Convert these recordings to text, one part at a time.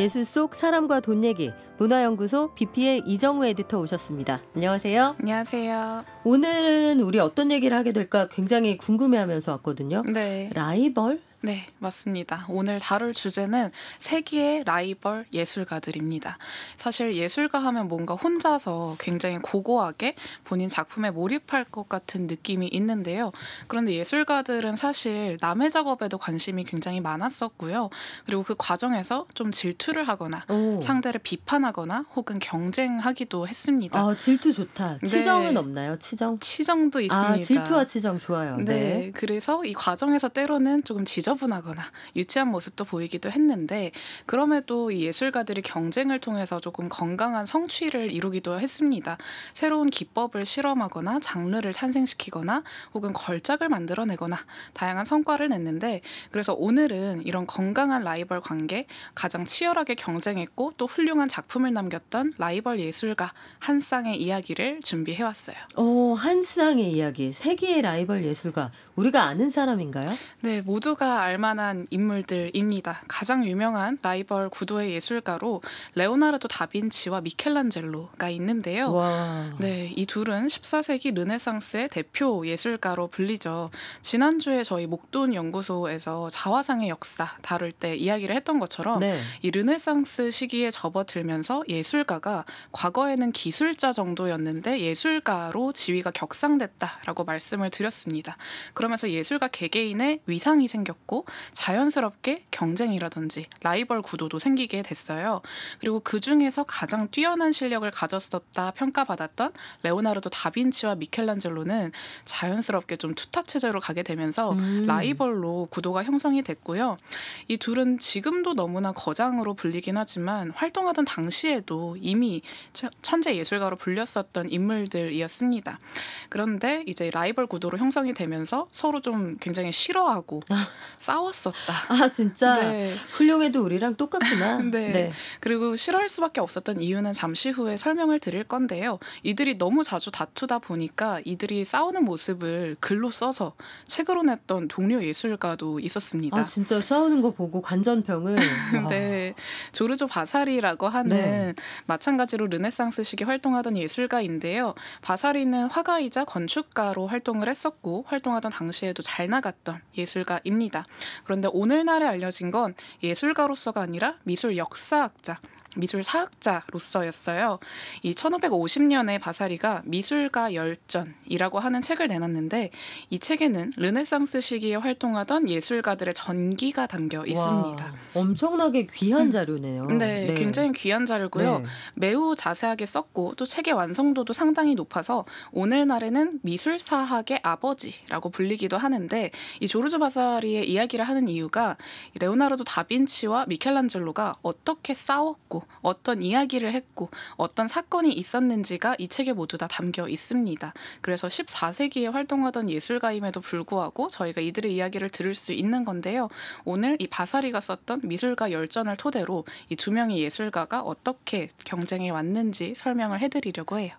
예술 속 사람과 돈 얘기 문화연구소 BPA 이정우 에디터 오셨습니다. 안녕하세요. 안녕하세요. 오늘은 우리 어떤 얘기를 하게 될까 굉장히 궁금해하면서 왔거든요. 네. 라이벌? 네, 맞습니다. 오늘 다룰 주제는 세계의 라이벌 예술가들입니다. 사실 예술가 하면 뭔가 혼자서 굉장히 고고하게 본인 작품에 몰입할 것 같은 느낌이 있는데요. 그런데 예술가들은 사실 남의 작업에도 관심이 굉장히 많았었고요. 그리고 그 과정에서 좀 질투를 하거나 오. 상대를 비판하거나 혹은 경쟁하기도 했습니다. 아, 질투 좋다. 네. 치정은 네. 없나요? 치정? 치정도 있습니다. 아, 질투와 치정 좋아요. 네. 네. 그래서 이 과정에서 때로는 조금 지저분하거나 유치한 모습도 보이기도 했는데 그럼에도 이 예술가들이 경쟁을 통해서 조금 건강한 성취를 이루기도 했습니다. 새로운 기법을 실험하거나 장르를 탄생시키거나 혹은 걸작을 만들어내거나 다양한 성과를 냈는데 그래서 오늘은 이런 건강한 라이벌 관계 가장 치열하게 경쟁했고 또 훌륭한 작품을 남겼던 라이벌 예술가 한 쌍의 이야기를 준비해왔어요. 오. 한 쌍의 이야기, 세계의 라이벌 예술가, 우리가 아는 사람인가요? 네, 모두가 알만한 인물들입니다. 가장 유명한 라이벌 구도의 예술가로 레오나르도 다빈치와 미켈란젤로가 있는데요. 와. 네, 이 둘은 14세기 르네상스의 대표 예술가로 불리죠. 지난주에 저희 목돈 연구소에서 자화상의 역사 다룰 때 이야기를 했던 것처럼 네. 이 르네상스 시기에 접어들면서 예술가가 과거에는 기술자 정도였는데 예술가로 지 지위가 격상됐다라고 말씀을 드렸습니다. 그러면서 예술가 개개인의 위상이 생겼고 자연스럽게 경쟁이라든지 라이벌 구도도 생기게 됐어요. 그리고 그 중에서 가장 뛰어난 실력을 가졌었다 평가받았던 레오나르도 다빈치와 미켈란젤로는 자연스럽게 좀 투탑 체제로 가게 되면서 음. 라이벌로 구도가 형성이 됐고요. 이 둘은 지금도 너무나 거장으로 불리긴 하지만 활동하던 당시에도 이미 천재 예술가로 불렸었던 인물들이었습니다. 그런데 이제 라이벌 구도로 형성이 되면서 서로 좀 굉장히 싫어하고 아. 싸웠었다. 아 진짜 네. 훌륭해도 우리랑 똑같구나. 네. 네. 그리고 싫어할 수밖에 없었던 이유는 잠시 후에 설명을 드릴 건데요. 이들이 너무 자주 다투다 보니까 이들이 싸우는 모습을 글로 써서 책으로 냈던 동료 예술가도 있었습니다. 아 진짜 싸우는 거 보고 관전평을. 네. 조르조 바사리라고 하는 네. 마찬가지로 르네상스식에 활동하던 예술가인데요. 바사리는 화가이자 건축가로 활동을 했었고 활동하던 당시에도 잘 나갔던 예술가입니다. 그런데 오늘날에 알려진 건 예술가로서가 아니라 미술 역사학자, 미술 사학자로서였어요. 이 1550년에 바사리가 미술가 열전이라고 하는 책을 내놨는데 이 책에는 르네상스 시기에 활동하던 예술가들의 전기가 담겨 있습니다. 와, 엄청나게 귀한 음. 자료네요. 네, 네. 굉장히 귀한 자료고요. 네. 매우 자세하게 썼고 또 책의 완성도도 상당히 높아서 오늘날에는 미술 사학의 아버지라고 불리기도 하는데 이 조르주 바사리의 이야기를 하는 이유가 레오나르도 다빈치와 미켈란젤로가 어떻게 싸웠고 어떤 이야기를 했고 어떤 사건이 있었는지가 이 책에 모두 다 담겨 있습니다. 그래서 14세기에 활동하던 예술가임에도 불구하고 저희가 이들의 이야기를 들을 수 있는 건데요. 오늘 이 바사리가 썼던 미술가 열전을 토대로 이 두 명의 예술가가 어떻게 경쟁해 왔는지 설명을 해드리려고 해요.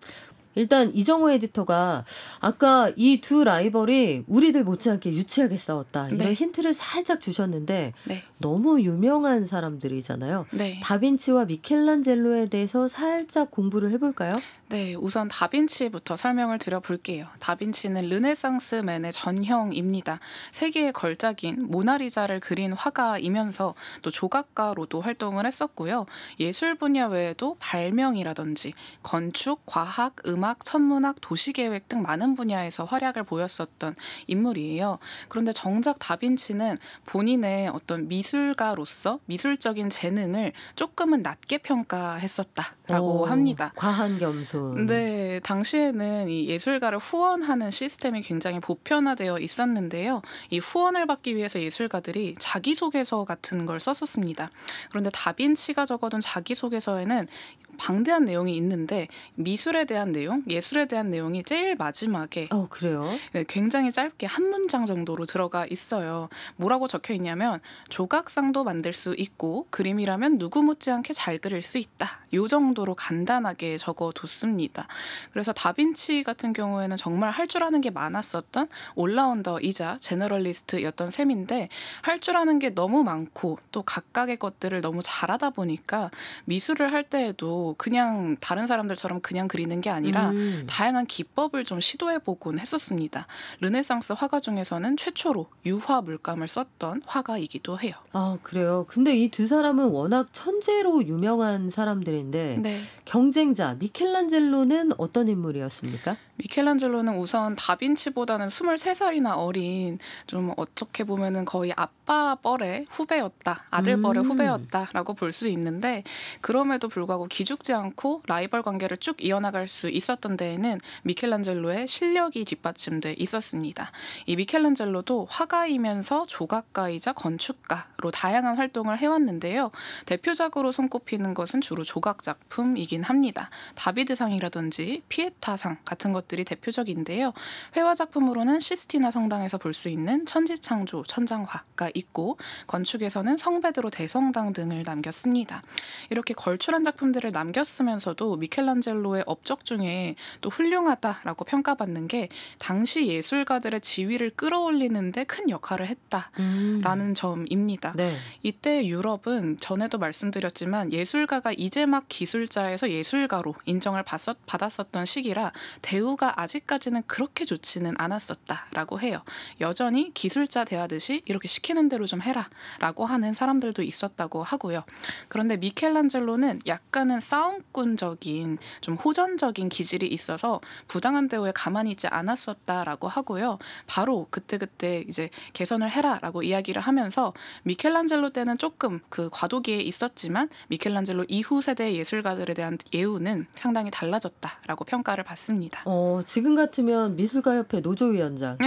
일단 이정호 에디터가 아까 이 두 라이벌이 우리들 못지않게 유치하게 싸웠다 이런 네. 힌트를 살짝 주셨는데 네. 너무 유명한 사람들이잖아요. 네. 다빈치와 미켈란젤로에 대해서 살짝 공부를 해볼까요? 네, 우선 다빈치부터 설명을 드려볼게요. 다빈치는 르네상스맨의 전형입니다. 세계의 걸작인 모나리자를 그린 화가이면서 또 조각가로도 활동을 했었고요. 예술 분야 외에도 발명이라든지 건축, 과학, 음악, 천문학, 도시계획 등 많은 분야에서 활약을 보였었던 인물이에요. 그런데 정작 다빈치는 본인의 어떤 미술가로서 미술적인 재능을 조금은 낮게 평가했었다라고 오, 합니다. 과한 겸손. 부분. 음. 네, 당시에는 이 예술가를 후원하는 시스템이 굉장히 보편화되어 있었는데요. 이 후원을 받기 위해서 예술가들이 자기소개서 같은 걸 썼었습니다. 그런데 다빈치가 적어둔 자기소개서에는 방대한 내용이 있는데 미술에 대한 내용, 예술에 대한 내용이 제일 마지막에 어, 그래요? 네, 굉장히 짧게 한 문장 정도로 들어가 있어요. 뭐라고 적혀 있냐면 조각상도 만들 수 있고 그림이라면 누구 못지않게 잘 그릴 수 있다. 요 정도로 간단하게 적어뒀습니다. 그래서 다빈치 같은 경우에는 정말 할 줄 아는 게 많았었던 올라운더이자 제너럴리스트였던 셈인데 할 줄 아는 게 너무 많고 또 각각의 것들을 너무 잘하다 보니까 미술을 할 때에도 그냥 다른 사람들처럼 그냥 그리는 게 아니라 음. 다양한 기법을 좀 시도해 보곤 했었습니다. 르네상스 화가 중에서는 최초로 유화 물감을 썼던 화가이기도 해요. 아 그래요. 근데 이 두 사람은 워낙 천재로 유명한 사람들인데 네. 경쟁자 미켈란젤로는 어떤 인물이었습니까? 미켈란젤로는 우선 다빈치보다는 23살이나 어린 좀 어떻게 보면은 거의 아빠 뻘의 후배였다. 아들 뻘의 음. 후배였다라고 볼 수 있는데 그럼에도 불구하고 기죽지 않고 라이벌 관계를 쭉 이어나갈 수 있었던 데에는 미켈란젤로의 실력이 뒷받침돼 있었습니다. 이 미켈란젤로도 화가이면서 조각가이자 건축가로 다양한 활동을 해왔는데요. 대표작으로 손꼽히는 것은 주로 조각 작품이긴 합니다. 다비드상이라든지 피에타상 같은 것들 것들이 대표적인데요. 회화 작품으로는 시스티나 성당에서 볼 수 있는 천지창조, 천장화가 있고 건축에서는 성베드로 대성당 등을 남겼습니다. 이렇게 걸출한 작품들을 남겼으면서도 미켈란젤로의 업적 중에 또 훌륭하다라고 평가받는 게 당시 예술가들의 지위를 끌어올리는데 큰 역할을 했다라는 음. 점입니다. 네. 이때 유럽은 전에도 말씀드렸지만 예술가가 이제 막 기술자에서 예술가로 인정을 받았었던 시기라 대우 대우가 아직까지는 그렇게 좋지는 않았었다라고 해요. 여전히 기술자 대하듯이 이렇게 시키는 대로 좀 해라라고 하는 사람들도 있었다고 하고요. 그런데 미켈란젤로는 약간은 싸움꾼적인 좀 호전적인 기질이 있어서 부당한 대우에 가만히 있지 않았었다라고 하고요. 바로 그때그때 이제 개선을 해라라고 이야기를 하면서 미켈란젤로 때는 조금 그 과도기에 있었지만 미켈란젤로 이후 세대 예술가들에 대한 예우는 상당히 달라졌다라고 평가를 받습니다. 어. 어, 지금 같으면 미술가협회 노조위원장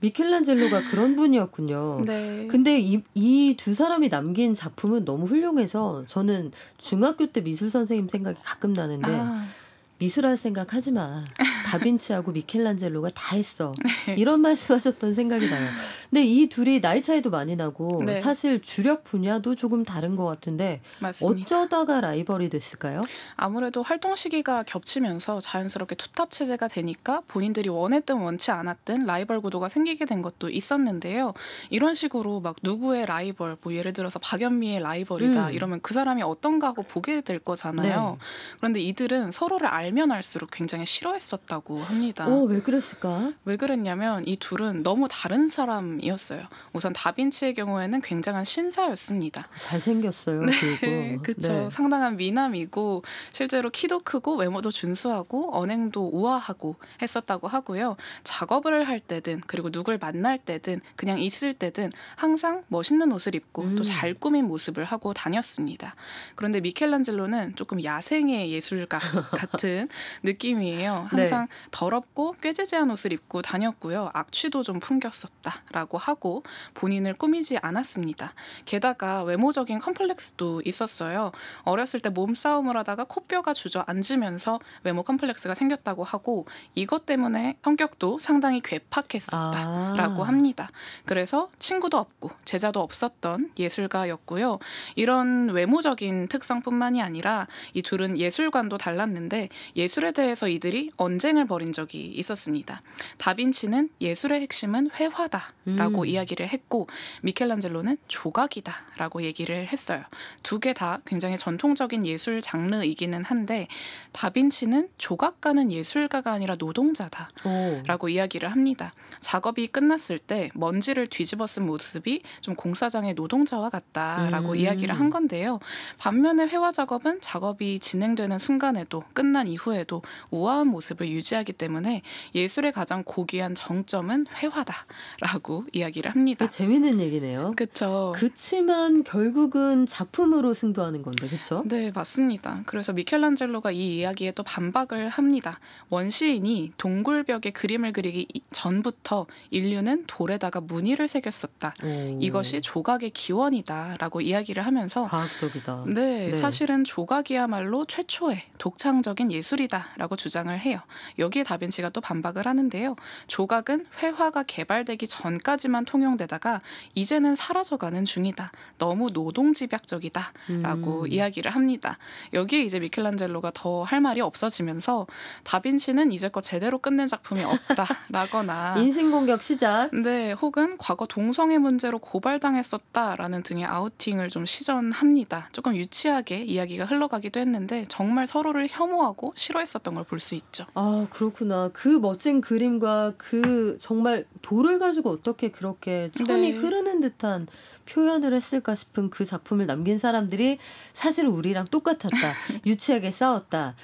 미켈란젤로가 그런 분이었군요. 네. 근데 이이 사람이 남긴 작품은 너무 훌륭해서 저는 중학교 때 미술 선생님 생각이 가끔 나는데 아. 미술할 생각 하지 마. 다빈치하고 미켈란젤로가 다 했어. 네. 이런 말씀하셨던 생각이 나요. 근데 이 둘이 나이 차이도 많이 나고 네. 사실 주력 분야도 조금 다른 것 같은데 맞습니다. 어쩌다가 라이벌이 됐을까요? 아무래도 활동 시기가 겹치면서 자연스럽게 투탑 체제가 되니까 본인들이 원했든 원치 않았든 라이벌 구도가 생기게 된 것도 있었는데요. 이런 식으로 막 누구의 라이벌, 뭐 예를 들어서 박연미의 라이벌이다 음. 이러면 그 사람이 어떤가 하고 보게 될 거잖아요. 네. 그런데 이들은 서로를 알면 알수록 굉장히 싫어했었다고 합니다. 어, 왜 그랬을까? 왜 그랬냐면 이 둘은 너무 다른 사람 이었어요 우선 다빈치의 경우에는 굉장한 신사였습니다. 잘생겼어요. 네, 그렇죠. 네. 상당한 미남이고 실제로 키도 크고 외모도 준수하고 언행도 우아하고 했었다고 하고요. 작업을 할 때든 그리고 누굴 만날 때든 그냥 있을 때든 항상 멋있는 옷을 입고 음. 또잘 꾸민 모습을 하고 다녔습니다. 그런데 미켈란젤로는 조금 야생의 예술가 같은 느낌이에요. 네. 항상 네. 더럽고 꾀죄죄한 옷을 입고 다녔고요. 악취도 좀 풍겼었다라고 있었다고 하고 본인을 꾸미지 않았습니다. 게다가 외모적인 컴플렉스도 있었어요. 어렸을 때 몸싸움을 하다가 코뼈가 주저앉으면서 외모 컴플렉스가 생겼다고 하고 이것 때문에 성격도 상당히 괴팍했었다라고 아. 합니다. 그래서 친구도 없고 제자도 없었던 예술가였고요. 이런 외모적인 특성뿐만이 아니라 이 둘은 예술관도 달랐는데 예술에 대해서 이들이 언쟁을 벌인 적이 있었습니다. 다빈치는 예술의 핵심은 회화다라고 음. 라고 음. 이야기를 했고 미켈란젤로는 조각이다 라고 얘기를 했어요. 두 개 다 굉장히 전통적인 예술 장르이기는 한데 다빈치는 조각가는 예술가가 아니라 노동자다 라고 이야기를 합니다. 작업이 끝났을 때 먼지를 뒤집어 쓴 모습이 좀 공사장의 노동자와 같다 라고 음. 이야기를 한 건데요. 반면에 회화 작업은 작업이 진행되는 순간에도 끝난 이후에도 우아한 모습을 유지하기 때문에 예술의 가장 고귀한 정점은 회화다라고 이야기를 합니다. 재밌는 얘기네요. 그렇죠. 그치만 결국은 작품으로 승부하는 건데, 그렇죠? 네, 맞습니다. 그래서 미켈란젤로가 이 이야기에 또 반박을 합니다. 원시인이 동굴벽에 그림을 그리기 전부터 인류는 돌에다가 무늬를 새겼었다. 오. 이것이 조각의 기원이다라고 이야기를 하면서 과학적이다. 네, 네, 사실은 조각이야말로 최초의 독창적인 예술이다라고 주장을 해요. 여기에 다빈치가 또 반박을 하는데요. 조각은 회화가 개발되기 전까지 때까지만 통용되다가 이제는 사라져가는 중이다. 너무 노동 집약적이다라고 음. 이야기를 합니다. 여기에 이제 미켈란젤로가 더 할 말이 없어지면서 다빈치는 이제껏 제대로 끝낸 작품이 없다라거나 인신 공격 시작. 네, 혹은 과거 동성애 문제로 고발당했었다라는 등의 아우팅을 좀 시전합니다. 조금 유치하게 이야기가 흘러가기도 했는데 정말 서로를 혐오하고 싫어했었던 걸 볼 수 있죠. 아 그렇구나. 그 멋진 그림과 그 정말 돌을 가지고 어떻게 어떻게 그렇게 천이 네. 흐르는 듯한 표현을 했을까 싶은 그 작품을 남긴 사람들이 사실 우리랑 똑같았다. 유치하게 싸웠다.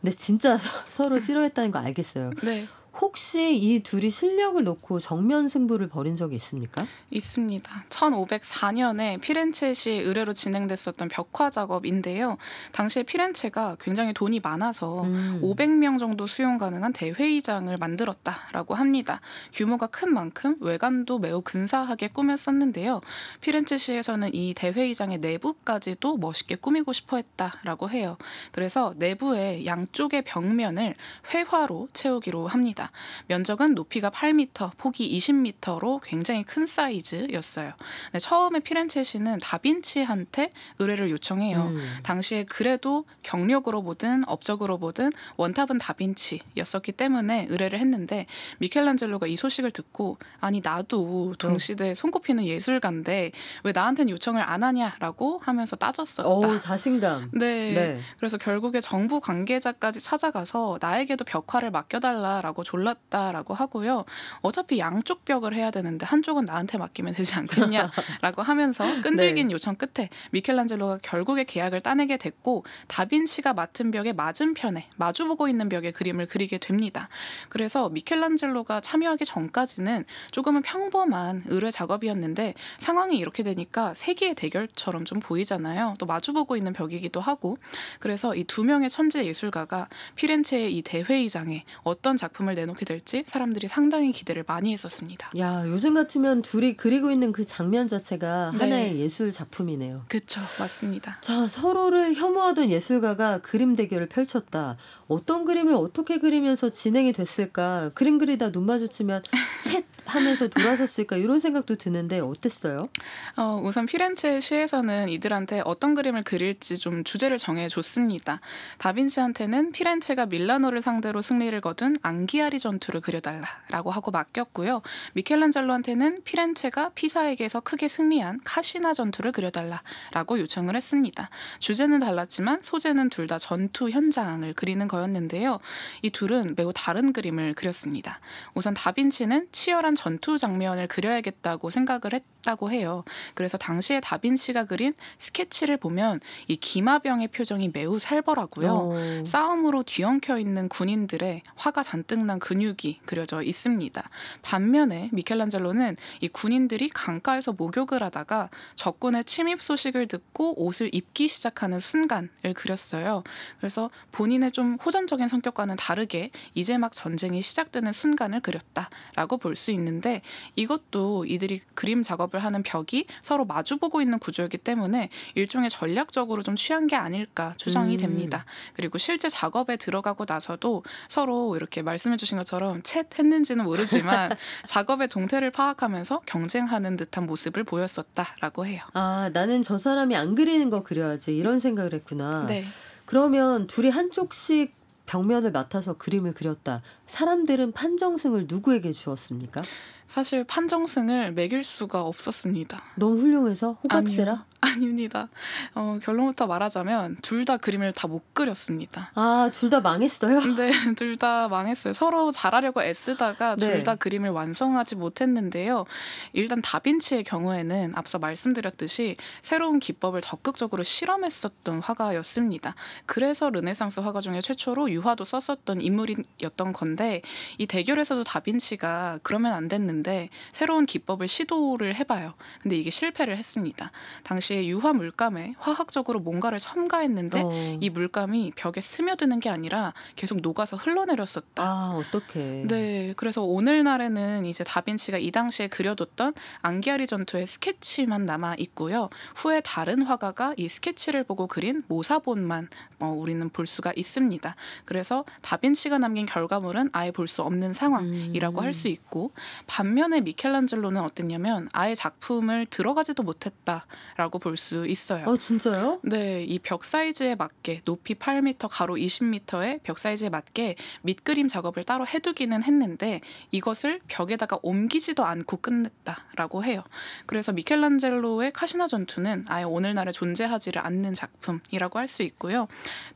근데 진짜 서로 싫어했다는 거 알겠어요. 네. 혹시 이 둘이 실력을 놓고 정면 승부를 벌인 적이 있습니까? 있습니다. 1504년에 피렌체시 의뢰로 진행됐었던 벽화 작업인데요. 당시에 피렌체가 굉장히 돈이 많아서 음. 500명 정도 수용 가능한 대회의장을 만들었다라고 합니다. 규모가 큰 만큼 외관도 매우 근사하게 꾸몄었는데요. 피렌체시에서는 이 대회의장의 내부까지도 멋있게 꾸미고 싶어 했다라고 해요. 그래서 내부의 양쪽의 벽면을 회화로 채우기로 합니다. 면적은 높이가 8m, 폭이 20m로 굉장히 큰 사이즈였어요. 네, 처음에 피렌체시는 다빈치한테 의뢰를 요청해요. 음. 당시에 그래도 경력으로 보든 업적으로 보든 원탑은 다빈치였었기 때문에 의뢰를 했는데 미켈란젤로가 이 소식을 듣고 아니 나도 동시대 어. 손꼽히는 예술가인데 왜 나한테는 요청을 안 하냐라고 하면서 따졌었다. 오, 자신감. 네. 네. 그래서 결국에 정부 관계자까지 찾아가서 나에게도 벽화를 맡겨달라라고 졸랐다라고 하고요. 어차피 양쪽 벽을 해야 되는데 한쪽은 나한테 맡기면 되지 않겠냐라고 하면서 끈질긴 네. 요청 끝에 미켈란젤로가 결국에 계약을 따내게 됐고 다빈치가 맡은 벽의 맞은편에 마주보고 있는 벽의 그림을 그리게 됩니다. 그래서 미켈란젤로가 참여하기 전까지는 조금은 평범한 의뢰 작업이었는데 상황이 이렇게 되니까 세계의 대결처럼 좀 보이잖아요. 또 마주보고 있는 벽이기도 하고 그래서 이 두 명의 천재 예술가가 피렌체의 이 대회의장에 어떤 작품을 내놓게 될지 사람들이 상당히 기대를 많이 했었습니다. 야 요즘 같으면 둘이 그리고 있는 그 장면 자체가 네. 하나의 예술 작품이네요. 그렇죠, 맞습니다. 자 서로를 혐오하던 예술가가 그림 대결을 펼쳤다. 어떤 그림을 어떻게 그리면서 진행이 됐을까? 그림 그리다 눈 마주치면 챗 하면서 돌아섰을까 이런 생각도 드는데 어땠어요? 어, 우선 피렌체 시에서는 이들한테 어떤 그림을 그릴지 좀 주제를 정해 줬습니다. 다빈치한테는 피렌체가 밀라노를 상대로 승리를 거둔 안기아 헤아리 전투를 그려달라라고 하고 맡겼고요. 미켈란젤로한테는 피렌체가 피사에게서 크게 승리한 카시나 전투를 그려달라라고 요청을 했습니다. 주제는 달랐지만 소재는 둘 다 전투 현장을 그리는 거였는데요. 이 둘은 매우 다른 그림을 그렸습니다. 우선 다빈치는 치열한 전투 장면을 그려야겠다고 생각을 했다고 해요. 그래서 당시에 다빈치가 그린 스케치를 보면 이 기마병의 표정이 매우 살벌하고요. 오. 싸움으로 뒤엉켜 있는 군인들의 화가 잔뜩 난 팽한 근육이 그려져 있습니다. 반면에 미켈란젤로는 이 군인들이 강가에서 목욕을 하다가 적군의 침입 소식을 듣고 옷을 입기 시작하는 순간을 그렸어요. 그래서 본인의 좀 호전적인 성격과는 다르게 이제 막 전쟁이 시작되는 순간을 그렸다라고 볼 수 있는데 이것도 이들이 그림 작업을 하는 벽이 서로 마주보고 있는 구조이기 때문에 일종의 전략적으로 좀 취한 게 아닐까 추정이 음. 됩니다. 그리고 실제 작업에 들어가고 나서도 서로 이렇게 말씀해 주신 주신 것처럼 챗 했는지는 모르지만 작업의 동태를 파악하면서 경쟁하는 듯한 모습을 보였었다라고 해요. 아, 나는 저 사람이 안 그리는 거 그려야지 이런 생각을 했구나. 네. 그러면 둘이 한쪽씩 벽면을 맡아서 그림을 그렸다. 사람들은 판정승을 누구에게 주었습니까? 사실 판정승을 매길 수가 없었습니다. 너무 훌륭해서 호박세라? 아닙니다. 어, 결론부터 말하자면 둘 다 그림을 다 못 그렸습니다. 아, 둘 다 망했어요? 네, 둘 다 망했어요. 서로 잘하려고 애쓰다가 네. 둘다 그림을 완성하지 못했는데요. 일단 다빈치의 경우에는 앞서 말씀드렸듯이 새로운 기법을 적극적으로 실험했었던 화가였습니다. 그래서 르네상스 화가 중에 최초로 유화도 썼었던 인물이었던 건데 이 대결에서도 다빈치가 그러면 안 됐는데 하는데 새로운 기법을 시도를 해봐요. 근데 이게 실패를 했습니다. 당시에 유화 물감에 화학적으로 뭔가를 첨가했는데 어. 이 물감이 벽에 스며드는 게 아니라 계속 녹아서 흘러내렸었다. 아, 어떡해. 네. 그래서 오늘날에는 이제 다빈치가 이 당시에 그려뒀던 앙기아리 전투의 스케치만 남아 있고요. 후에 다른 화가가 이 스케치를 보고 그린 모사본만 어, 우리는 볼 수가 있습니다. 그래서 다빈치가 남긴 결과물은 아예 볼 수 없는 상황이라고 음. 할수 있고 반 반면에 미켈란젤로는 어땠냐면 아예 작품을 들어가지도 못했다라고 볼 수 있어요. 아 진짜요? 네, 이 벽 사이즈에 맞게 높이 8m, 가로 20m의 벽 사이즈에 맞게 밑그림 작업을 따로 해두기는 했는데 이것을 벽에다가 옮기지도 않고 끝냈다라고 해요. 그래서 미켈란젤로의 카시나 전투는 아예 오늘날에 존재하지를 않는 작품이라고 할 수 있고요.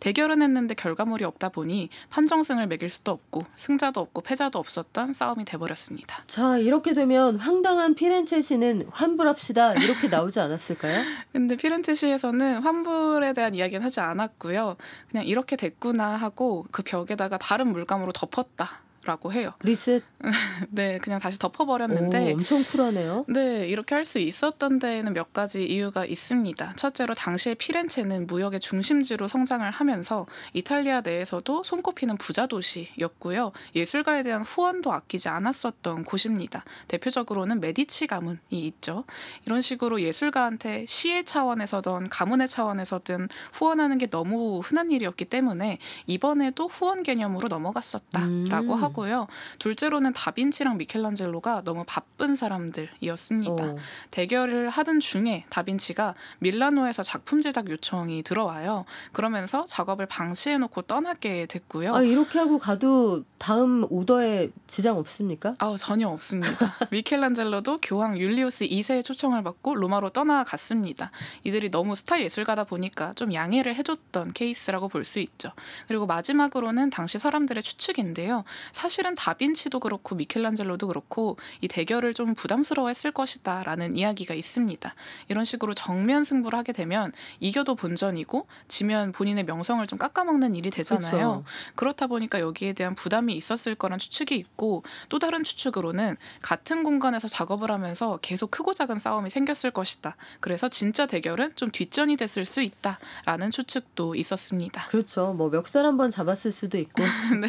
대결은 했는데 결과물이 없다 보니 판정승을 매길 수도 없고 승자도 없고 패자도 없었던 싸움이 돼버렸습니다. 자, 이렇게 되면 황당한 피렌체시는 환불합시다 이렇게 나오지 않았을까요? 근데 피렌체시에서는 환불에 대한 이야기는 하지 않았고요. 그냥 이렇게 됐구나 하고 그 벽에다가 다른 물감으로 덮었다. 라고 해요. 리셋? 네, 그냥 다시 덮어버렸는데. 오, 엄청 쿨하네요. 네, 이렇게 할 수 있었던 데에는 몇 가지 이유가 있습니다. 첫째로 당시에 피렌체는 무역의 중심지로 성장을 하면서 이탈리아 내에서도 손꼽히는 부자 도시였고요. 예술가에 대한 후원도 아끼지 않았었던 곳입니다. 대표적으로는 메디치 가문이 있죠. 이런 식으로 예술가한테 시의 차원에서든 가문의 차원에서든 후원하는 게 너무 흔한 일이었기 때문에 이번에도 후원 개념으로 넘어갔었다라고 음. 하고 하고요. 둘째로는 다빈치랑 미켈란젤로가 너무 바쁜 사람들이었습니다. 오. 대결을 하던 중에 다빈치가 밀라노에서 작품 제작 요청이 들어와요. 그러면서 작업을 방치해놓고 떠나게 됐고요. 아, 이렇게 하고 가도 다음 오더에 지장 없습니까? 아 전혀 없습니다. 미켈란젤로도 교황 율리우스 2세의 초청을 받고 로마로 떠나갔습니다. 이들이 너무 스타 예술가다 보니까 좀 양해를 해줬던 케이스라고 볼 수 있죠. 그리고 마지막으로는 당시 사람들의 추측인데요. 사실은 다빈치도 그렇고 미켈란젤로도 그렇고 이 대결을 좀 부담스러워했을 것이다라는 이야기가 있습니다. 이런 식으로 정면 승부를 하게 되면 이겨도 본전이고 지면 본인의 명성을 좀 깎아먹는 일이 되잖아요. 그쵸. 그렇다 보니까 여기에 대한 부담이 있었을 거란 추측이 있고 또 다른 추측으로는 같은 공간에서 작업을 하면서 계속 크고 작은 싸움이 생겼을 것이다. 그래서 진짜 대결은 좀 뒷전이 됐을 수 있다라는 추측도 있었습니다. 그렇죠. 뭐 멱살 한번 잡았을 수도 있고. 네.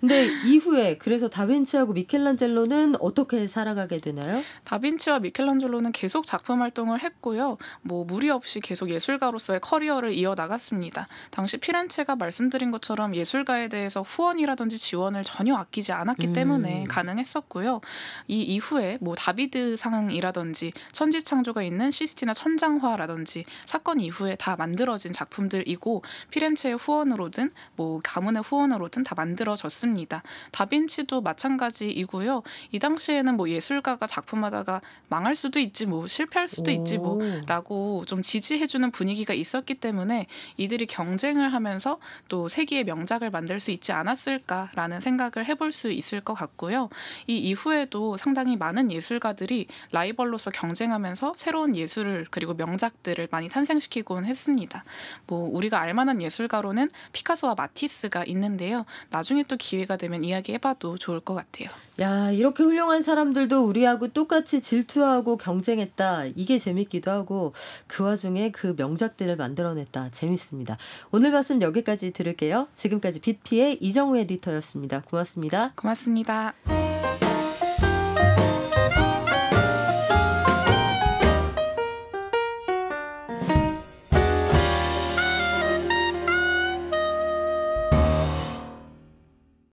근데 이후 이후에 그래서 다빈치하고 미켈란젤로는 어떻게 살아가게 되나요? 다빈치와 미켈란젤로는 계속 작품 활동을 했고요. 뭐 무리 없이 계속 예술가로서의 커리어를 이어나갔습니다. 당시 피렌체가 말씀드린 것처럼 예술가에 대해서 후원이라든지 지원을 전혀 아끼지 않았기 음. 때문에 가능했었고요. 이 이후에 뭐 다비드 상이라든지 천지창조가 있는 시스티나 천장화라든지 사건 이후에 다 만들어진 작품들이고 피렌체의 후원으로든 뭐 가문의 후원으로든 다 만들어졌습니다. 다 다빈치도 마찬가지이고요. 이 당시에는 뭐 예술가가 작품하다가 망할 수도 있지 뭐 실패할 수도 뭐 오. 있지 뭐라고 좀 지지해주는 분위기가 있었기 때문에 이들이 경쟁을 하면서 또 세기의 명작을 만들 수 있지 않았을까라는 생각을 해볼 수 있을 것 같고요. 이 이후에도 상당히 많은 예술가들이 라이벌로서 경쟁하면서 새로운 예술을 그리고 명작들을 많이 탄생시키곤 했습니다. 뭐 우리가 알만한 예술가로는 피카소와 마티스가 있는데요. 나중에 또 기회가 되면 이야기 해봐도 좋을 것 같아요. 야, 이렇게 훌륭한 사람들도 우리하고 똑같이 질투하고 경쟁했다. 이게 재밌기도 하고 그 와중에 그 명작들을 만들어냈다. 재밌습니다. 오늘 말씀 여기까지 들을게요. 지금까지 빛피의 이정우 에디터였습니다. 고맙습니다. 고맙습니다.